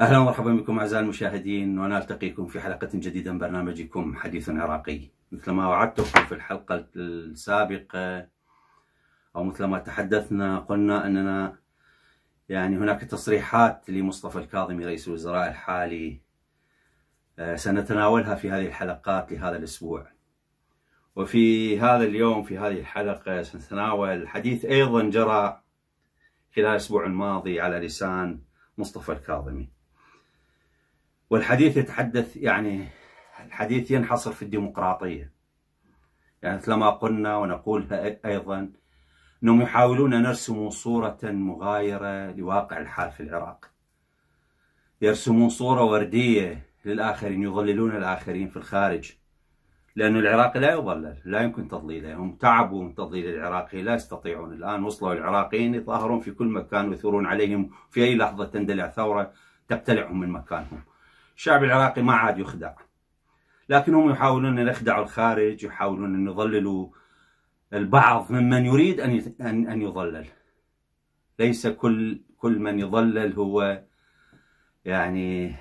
اهلا ومرحبا بكم اعزائي المشاهدين وانا التقيكم في حلقه جديده من برنامجكم حديث عراقي مثل ما وعدتكم في الحلقه السابقه او مثل ما تحدثنا قلنا اننا يعني هناك تصريحات لمصطفى الكاظمي رئيس الوزراء الحالي آه، سنتناولها في هذه الحلقات لهذا الأسبوع وفي هذا اليوم في هذه الحلقة سنتناول حديث أيضا جرى خلال الأسبوع الماضي على لسان مصطفى الكاظمي والحديث يتحدث يعني الحديث ينحصر في الديمقراطية يعني مثل ما قلنا ونقولها أيضا أنهم يحاولون أن يرسموا صورة مغايرة لواقع الحال في العراق يرسمون صورة وردية للآخرين يضللون الآخرين في الخارج لأن العراق لا يضلل لا يمكن تضليله هم تعبوا من تضليل العراقي لا يستطيعون الآن وصلوا العراقيين يظاهرون في كل مكان ويثورون عليهم في أي لحظة تندلع ثورة تبتلعهم من مكانهم الشعب العراقي ما عاد يخدع لكن هم يحاولون أن يخدعوا الخارج يحاولون أن يضللوا البعض ممن يريد أن أن يضلل ليس كل كل من يضلل هو يعني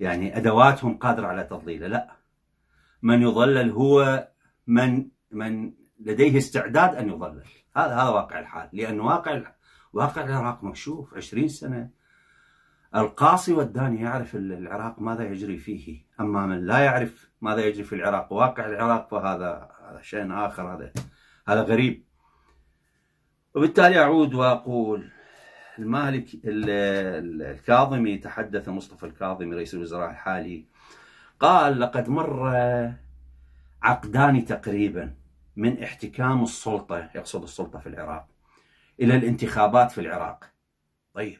يعني أدواتهم قادرة على تضليله لا من يضلل هو من من لديه استعداد أن يضلل هذا هذا واقع الحال لأن واقع واقع العراق مكشوف 20 سنة القاصي والداني يعرف العراق ماذا يجري فيه أما من لا يعرف ماذا يجري في العراق واقع العراق فهذا شيء آخر هذا هذا غريب وبالتالي أعود وأقول المالك الكاظمي تحدث مصطفى الكاظمي رئيس الوزراء الحالي قال لقد مر عقدان تقريبا من احتكام السلطة يقصد السلطة في العراق إلى الانتخابات في العراق طيب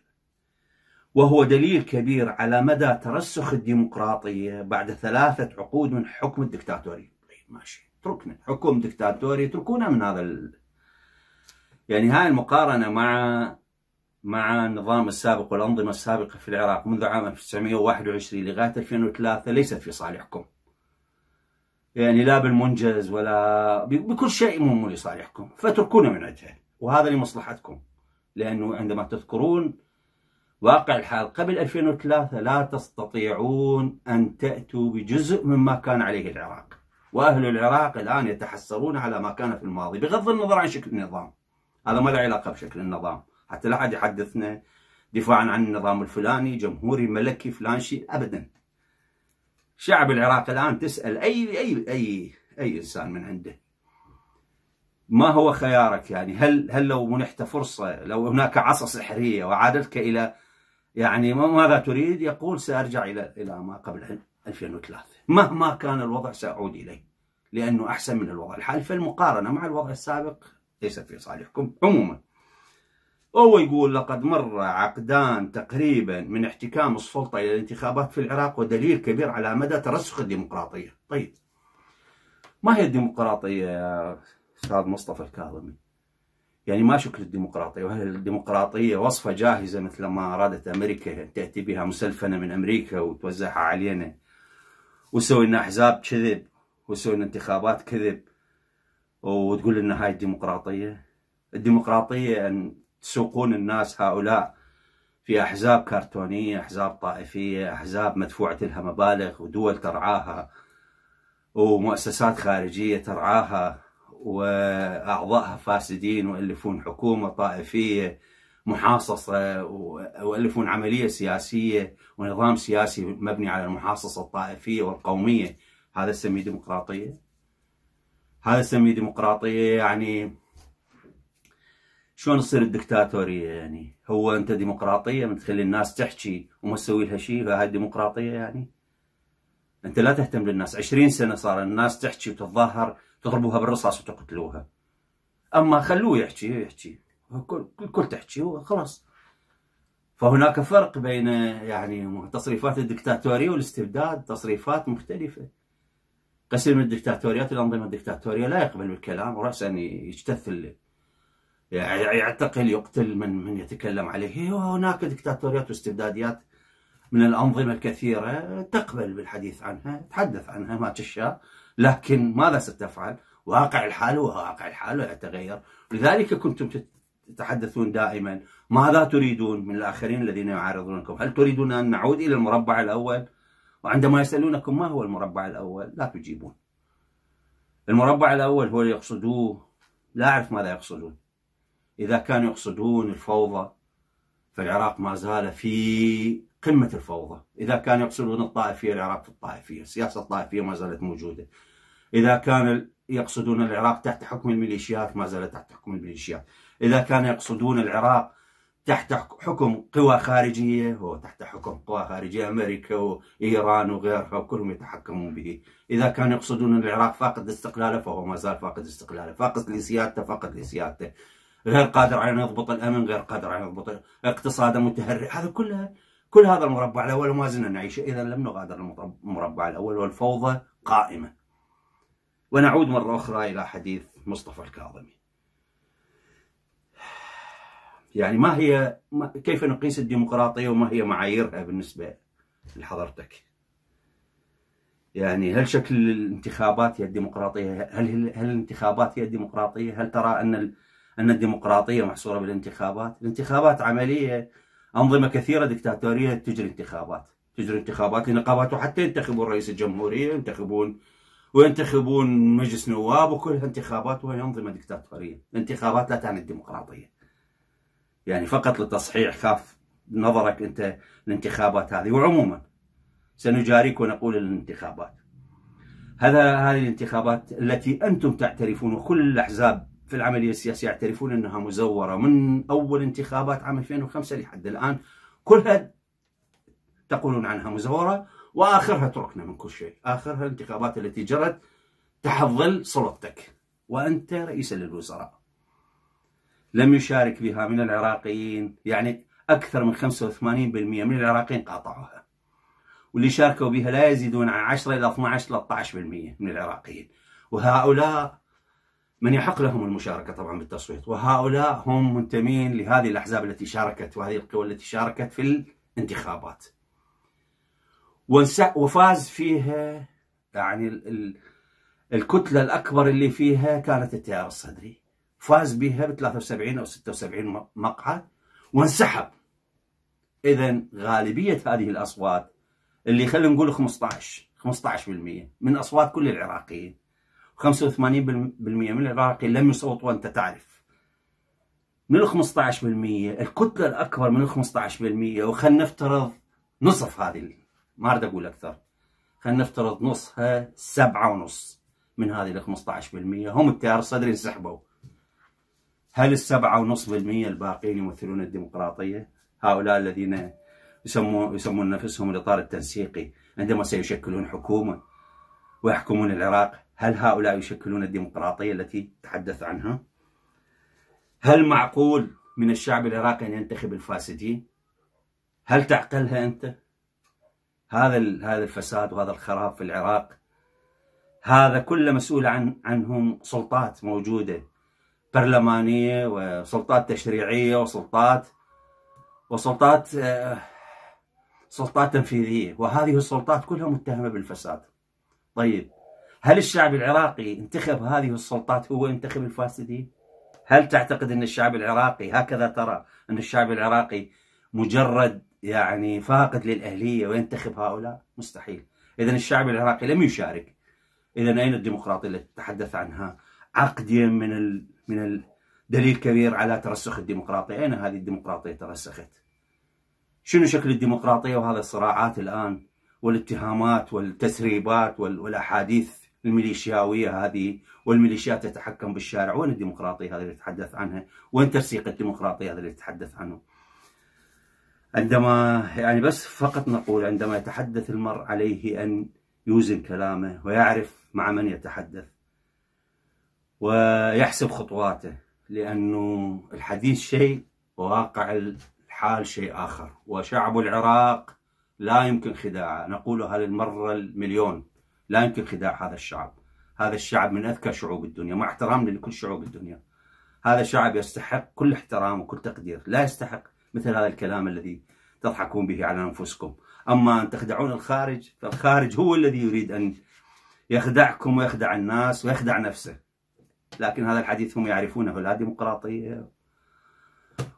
وهو دليل كبير على مدى ترسخ الديمقراطية بعد ثلاثة عقود من حكم الدكتاتوري طيب ماشي اتركنا حكم دكتاتوري اتركونا من هذا ال... يعني هاي المقارنة مع مع النظام السابق والأنظمة السابقة في العراق منذ عام 1921 لغاية 2003 ليست في صالحكم يعني لا بالمنجز ولا بكل شيء مو لصالحكم فتركونا من عندها وهذا لمصلحتكم لأنه عندما تذكرون واقع الحال قبل 2003 لا تستطيعون أن تأتوا بجزء مما كان عليه العراق وأهل العراق الآن يتحسرون على ما كان في الماضي بغض النظر عن شكل النظام هذا ما له علاقة بشكل النظام حتى لا أحد يحدثنا دفاعا عن النظام الفلاني جمهوري ملكي فلان شيء أبدا شعب العراق الآن تسأل أي أي أي أي إنسان من عنده ما هو خيارك يعني هل هل لو منحت فرصة لو هناك عصا سحرية وعادتك إلى يعني ماذا تريد يقول سأرجع إلى إلى ما قبل 2003 مهما كان الوضع سأعود إليه لأنه أحسن من الوضع الحالي فالمقارنة مع الوضع السابق ليست في صالحكم عموما هو يقول لقد مر عقدان تقريبا من احتكام السلطة إلى الانتخابات في العراق ودليل كبير على مدى ترسخ الديمقراطية طيب ما هي الديمقراطية يا أستاذ مصطفى الكاظمي يعني ما شكل الديمقراطية وهل الديمقراطية وصفة جاهزة مثل ما أرادت أمريكا تأتي بها مسلفنة من أمريكا وتوزعها علينا وتسوي لنا أحزاب كذب وتسوي لنا انتخابات كذب وتقول لنا هاي الديمقراطية الديمقراطية أن تسوقون الناس هؤلاء في أحزاب كرتونية أحزاب طائفية أحزاب مدفوعة لها مبالغ ودول ترعاها ومؤسسات خارجية ترعاها واعضائها فاسدين ويؤلفون حكومه طائفيه محاصصه ويؤلفون عمليه سياسيه ونظام سياسي مبني على المحاصصه الطائفيه والقوميه هذا تسميه ديمقراطيه هذا تسميه ديمقراطيه يعني شلون تصير الدكتاتوريه يعني هو انت ديمقراطيه من تخلي الناس تحكي وما تسوي لها شيء هاي الديمقراطيه يعني انت لا تهتم للناس 20 سنه صار الناس تحكي وتتظاهر تضربوها بالرصاص وتقتلوها اما خلوه يحكي يحكي الكل تحكي وخلاص فهناك فرق بين يعني تصريفات الدكتاتوريه والاستبداد تصريفات مختلفه قسم من الدكتاتوريات الانظمه الدكتاتوريه لا يقبل بالكلام وراسا يجتث يعني يعتقل يقتل من من يتكلم عليه وهناك دكتاتوريات واستبداديات من الانظمه الكثيره تقبل بالحديث عنها تحدث عنها ما تشاء لكن ماذا ستفعل؟ واقع الحال هو واقع الحال لا يتغير لذلك كنتم تتحدثون دائما ماذا تريدون من الآخرين الذين يعارضونكم هل تريدون أن نعود إلى المربع الأول وعندما يسألونكم ما هو المربع الأول لا تجيبون المربع الأول هو اللي يقصدوه لا أعرف ماذا يقصدون إذا كانوا يقصدون الفوضى فالعراق ما زال في قمة الفوضى إذا كانوا يقصدون الطائفية العراق في الطائفية السياسة الطائفية ما زالت موجودة إذا كان يقصدون العراق تحت حكم الميليشيات ما زال تحت حكم الميليشيات إذا كان يقصدون العراق تحت حكم قوى خارجية هو تحت حكم قوى خارجية أمريكا وإيران وغيرها وكلهم يتحكمون به إذا كان يقصدون العراق فاقد استقلاله فهو ما زال فاقد استقلاله فاقد لسيادته فاقد لسيادته غير قادر على أن يضبط الأمن غير قادر على أن يضبط اقتصاده متهرئ هذا كلها كل هذا المربع الأول وما زلنا نعيشه إذا لم نغادر المربع الأول والفوضى قائمة ونعود مرة أخرى إلى حديث مصطفى الكاظمي يعني ما هي كيف نقيس الديمقراطية وما هي معاييرها بالنسبة لحضرتك يعني هل شكل الانتخابات هي الديمقراطية هل, هل الانتخابات هي الديمقراطية هل ترى أن أن الديمقراطية محصورة بالانتخابات الانتخابات عملية أنظمة كثيرة دكتاتورية تجري انتخابات تجري انتخابات لنقابات وحتى ينتخبون رئيس الجمهورية ينتخبون وينتخبون مجلس نواب وكلها انتخابات وهي أنظمة ديكتاتورية انتخابات لا تعني الديمقراطية يعني فقط للتصحيح خاف نظرك أنت الانتخابات هذه وعموما سنجاريك ونقول الانتخابات هذا هذه الانتخابات التي أنتم تعترفون وكل الأحزاب في العملية السياسية يعترفون أنها مزورة من أول انتخابات عام 2005 لحد الآن كلها تقولون عنها مزورة وآخرها تركنا من كل شيء آخرها الانتخابات التي جرت تحظل سلطتك وأنت رئيس للوزراء لم يشارك بها من العراقيين يعني أكثر من 85% من العراقيين قاطعوها واللي شاركوا بها لا يزيدون عن 10 إلى 12 13% من العراقيين وهؤلاء من يحق لهم المشاركة طبعا بالتصويت وهؤلاء هم منتمين لهذه الأحزاب التي شاركت وهذه القوى التي شاركت في الانتخابات وفاز فيها يعني ال ال الكتلة الأكبر اللي فيها كانت التيار الصدري فاز بها ب 73 أو 76 مقعد وانسحب إذا غالبية هذه الأصوات اللي خلينا نقول 15 15% من أصوات كل العراقيين 85% من العراقيين لم يصوتوا وأنت تعرف من ال 15% الكتلة الأكبر من ال 15% وخلينا نفترض نصف هذه ما اريد اقول اكثر خلينا نفترض نصها سبعة ونص من هذه ال 15% هم التيار الصدري انسحبوا هل السبعة ونص بالمية الباقين يمثلون الديمقراطية هؤلاء الذين يسمون, يسمون نفسهم الإطار التنسيقي عندما سيشكلون حكومة ويحكمون العراق هل هؤلاء يشكلون الديمقراطية التي تحدث عنها؟ هل معقول من الشعب العراقي أن ينتخب الفاسدين؟ هل تعقلها أنت؟ هذا هذا الفساد وهذا الخراب في العراق هذا كله مسؤول عن عنهم سلطات موجوده برلمانيه وسلطات تشريعيه وسلطات وسلطات آه، سلطات تنفيذيه وهذه السلطات كلها متهمه بالفساد. طيب هل الشعب العراقي انتخب هذه السلطات هو ينتخب الفاسدين؟ هل تعتقد ان الشعب العراقي هكذا ترى ان الشعب العراقي مجرد يعني فاقد للأهلية وينتخب هؤلاء مستحيل إذا الشعب العراقي لم يشارك إذا أين الديمقراطية التي تتحدث عنها عقديا من ال... من ال... دليل كبير على ترسخ الديمقراطية أين هذه الديمقراطية ترسخت شنو شكل الديمقراطية وهذه الصراعات الآن والاتهامات والتسريبات والأحاديث الميليشياوية هذه والميليشيات تتحكم بالشارع وين الديمقراطية هذه اللي تتحدث عنها وين ترسيق الديمقراطية هذا اللي تتحدث عنه عندما يعني بس فقط نقول عندما يتحدث المرء عليه أن يوزن كلامه ويعرف مع من يتحدث ويحسب خطواته لأنه الحديث شيء وواقع الحال شيء آخر وشعب العراق لا يمكن خداعه نقولها للمرة المليون لا يمكن خداع هذا الشعب هذا الشعب من أذكى شعوب الدنيا مع احترامنا لكل شعوب الدنيا هذا شعب يستحق كل احترام وكل تقدير لا يستحق مثل هذا الكلام الذي تضحكون به على أنفسكم أما أن تخدعون الخارج فالخارج هو الذي يريد أن يخدعكم ويخدع الناس ويخدع نفسه لكن هذا الحديث هم يعرفونه لا ديمقراطية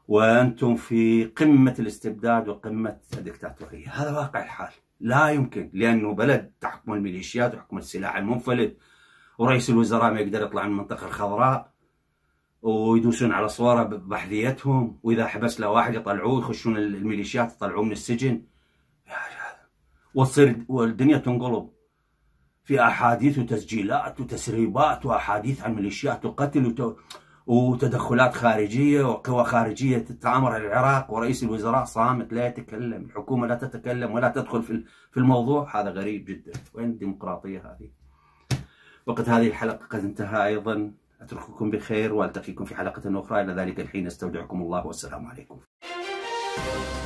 وأنتم في قمة الاستبداد وقمة الدكتاتورية هذا واقع الحال لا يمكن لأنه بلد تحكم الميليشيات وحكم السلاح المنفلت ورئيس الوزراء ما يقدر يطلع من المنطقة الخضراء ويدوسون على صوره بحذيتهم واذا حبس له واحد يطلعوه يخشون الميليشيات يطلعوه من السجن وتصير والدنيا تنقلب في احاديث وتسجيلات وتسريبات واحاديث عن ميليشيات وقتل وت... وتدخلات خارجيه وقوى خارجيه تتعامر العراق ورئيس الوزراء صامت لا يتكلم، الحكومه لا تتكلم ولا تدخل في في الموضوع، هذا غريب جدا، وين الديمقراطيه هذه؟ وقت هذه الحلقه قد انتهى ايضا أترككم بخير وألتقيكم في حلقة أخرى إلى ذلك الحين أستودعكم الله والسلام عليكم